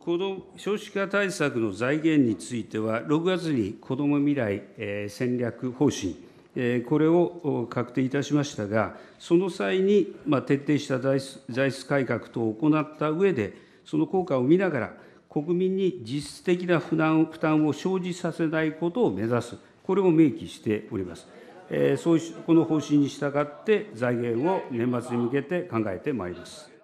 この少子化対策の財源については、6月にこども未来戦略方針、これを確定いたしましたが、その際に徹底した財政改革等を行ったうえで、その効果を見ながら、国民に実質的な負担を生じさせないことを目指す、これを明記しております。そうこの方針に従って、財源を年末に向けて考えてまいります。